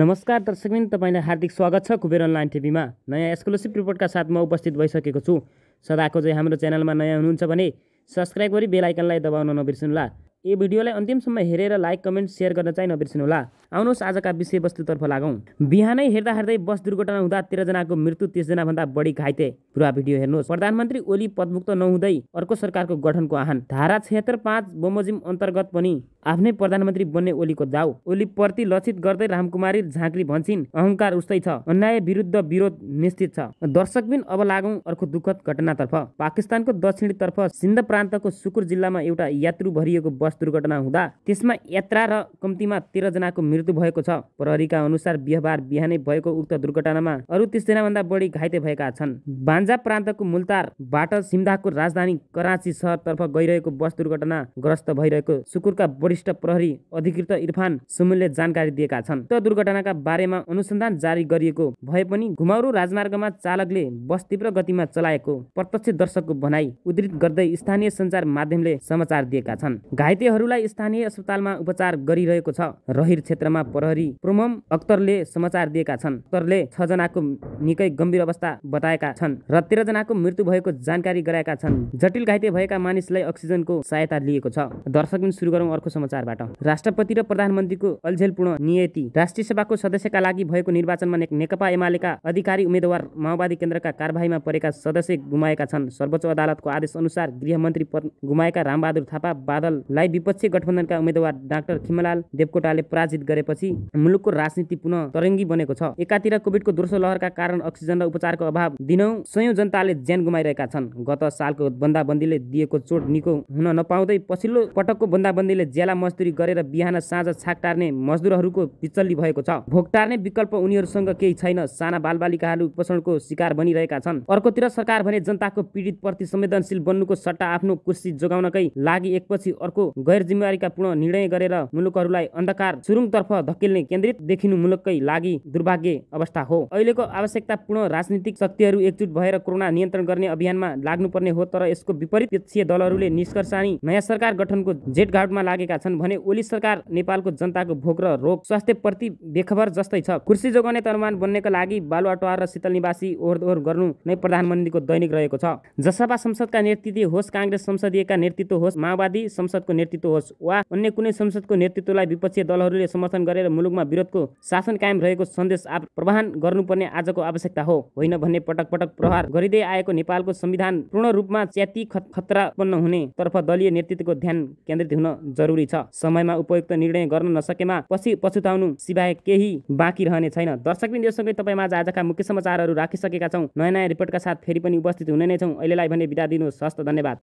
नमस्कार दर्शकबिन तपाईँलाई हार्दिक स्वागत छ कुबेर अनलाइन टिभीमा नयाँ एक्सक्लुसिभ रिपोर्टका साथ म उपस्थित भइसकेको छु सदाको चाहिँ हाम्रो च्यानलमा नयाँ हुनुहुन्छ भने सब्सक्राइब गरी बेलायकनलाई दबाउन नबिर्सनुहोला यो भिडियोलाई अन्तिमसम्म हेरेर लाइक कमेन्ट सेयर गर्न चाहिँ नबिर्सनुहोला आउनुहोस् आजका विषयवस्तुतर्फ लागौँ बिहानै हेर्दा हेर्दै बस दुर्घटना हुँदा तेह्रजनाको मृत्यु तिसजनाभन्दा बढी घाइते पुरा भिडियो हेर्नुहोस् प्रधानमन्त्री ओली पदमुक्त नहुँदै अर्को सरकारको गठनको आह्वान धारा छिहत्तर पाँच बमोजिम अन्तर्गत पनि आफ्नै प्रधानमन्त्री बन्ने ओलीको दाउ प्रति लक्षित गर्दै रामकुमारी झाँक्री भन्छन् अहङ्कार उस्तै छ अन्याय विरुद्ध विरोध निश्चित छ दर्शकबिन अब लागौं अर्को दुःखद घटनातर्फ पाकिस्तानको दक्षिणतर्फ सिन्ध प्रान्तको सुकुर जिल्लामा एउटा यात्रु भरिएको बस दुर्घटना हुँदा त्यसमा यात्रा र कम्तीमा जनाको मृत्यु भएको छ प्रहरीका अनुसार बिहबार बिहानै भएको उक्त दुर्घटनामा अरू तिसजनाभन्दा बढी घाइते भएका छन् बान्जा प्रान्तको मुल्तारबाट सिन्धाको राजधानी कराँची सहरतर्फ गइरहेको बस दुर्घटनाग्रस्त भइरहेको सुकुरका वरिष्ठ प्रहरी अधिकृत इरफान सुमुलले जानकारी दिएका छन् त दुर्घटनाका बारेमा अनुसन्धान जारी गरिएको भए पनि घुमाउरो राजमार्गमा चालकले बस तीव्र गतिमा चलाएको प्रत्यक्ष दर्शकको भनाई उद्धित गर्दै स्थानीय सञ्चार माध्यमले समाचार दिएका छन् घाइतेहरूलाई स्थानीय अस्पतालमा उपचार गरिरहेको छ रहिर क्षेत्रमा प्रहरी प्रोमम अख्तरले समाचार दिएका छन् अख्तरले छ जनाको निकै गम्भीर अवस्था बताएका छन् र तेह्र जनाको मृत्यु भएको जानकारी गराएका छन् जटिल घाइते भएका मानिसलाई अक्सिजनको सहायता लिएको छ दर्शक सुरु गरौँ अर्को समाचारबाट राष्ट्रपति र प्रधानमन्त्रीको अल्झेलपूर्ण नियति राष्ट्रिय सभाको सदस्यका लागि भएको निर्वाचनमा नेकपा एमालेका अधिकारी उम्मेद्वार माओवादी केन्द्रका कारवाहीमा परेका सदस्य गुमाएका छन् सर्वोच्च अदालतको आदेश अनुसार गृहमन्त्री पद गुमाएका रामबहादुर थापा बादललाई विपक्षी गठबन्धनका उम्मेद्वार डाक्टर खिमलाल देवकोटाले पराजित गरेपछि मुलुकको राजनीति पुनः तरङ्गी बनेको छ एकातिर कोभिडको दोस्रो लहरका कारण अक्सिजन र उपचारको अभाव दिनौ सयौं जनताले ज्यान गुमाइरहेका छन् गत सालको बन्दाबन्दीले दिएको चोट निको हुन नपाउँदै पछिल्लो पटकको बन्दाबन्दीले ज्याला बेला मजदुरी गरेर बिहान साँझ छाक टार्ने मजदुरहरूको बिचल्ली भएको छ भोक टार्ने विकल्प उनीहरूसँग केही छैन साना बालबालिकाहरू उपोषणको शिकार बनिरहेका छन् अर्कोतिर सरकार भने जनताको पीडित प्रति संवेदनशील बन्नुको सट्टा आफ्नो कुर्सी जोगाउनकै लागि एकपछि अर्को गैर जिम्मेवारीका पूर्ण निर्णय गरेर मुलुकहरूलाई अन्धकार सुरुङतर्फ धकेल्ने केन्द्रित देखिनु मुलुककै लागि दुर्भाग्य अवस्था हो अहिलेको आवश्यकता पूर्ण राजनीतिक शक्तिहरू एकजुट भएर कोरोना नियन्त्रण गर्ने अभियानमा लाग्नुपर्ने हो तर यसको विपरीत दलहरूले निष्कर्षानी नयाँ सरकार गठनको जेटघाटमा लागेका छन् भने ओली सरकार नेपालको जनताको भोक र रोग स्वास्थ्य प्रति बेखबर जस्तै छ कुर्सी जोगाउने तरमान बन्नेका लागि बालुवाटवार र शीतल निवासी दोहोर गर्नु नै प्रधानमन्त्रीको दैनिक रहेको छ जसपा संसदका नेतृत्व होस् काङ्ग्रेस संसदीयका नेतृत्व होस् माओवादी संसदको नेतृत्व होस् वा अन्य कुनै संसदको नेतृत्वलाई विपक्षीय दलहरूले समर्थन गरेर मुलुकमा विरोधको शासन कायम रहेको सन्देश प्रवाहन गर्नुपर्ने आजको आवश्यकता हो होइन भन्ने पटक पटक प्रहार गरिँदै आएको नेपालको संविधान पूर्ण रूपमा च्याति खतरा उत्पन्न तर्फ दलीय नेतृत्वको ध्यान केन्द्रित हुन जरुरी छ छ समयमा उपयुक्त निर्णय गर्न नसकेमा पछि पछुताउनु सिवाय केही बाँकी रहने छैन दर्शक दिन सँगै तपाईँमा आज आजका मुख्य समाचारहरू राखिसकेका छौँ नयाँ नयाँ रिपोर्टका साथ फेरि पनि उपस्थित हुने नै छौँ अहिलेलाई भने बिदा दिनुहोस् हस्त धन्यवाद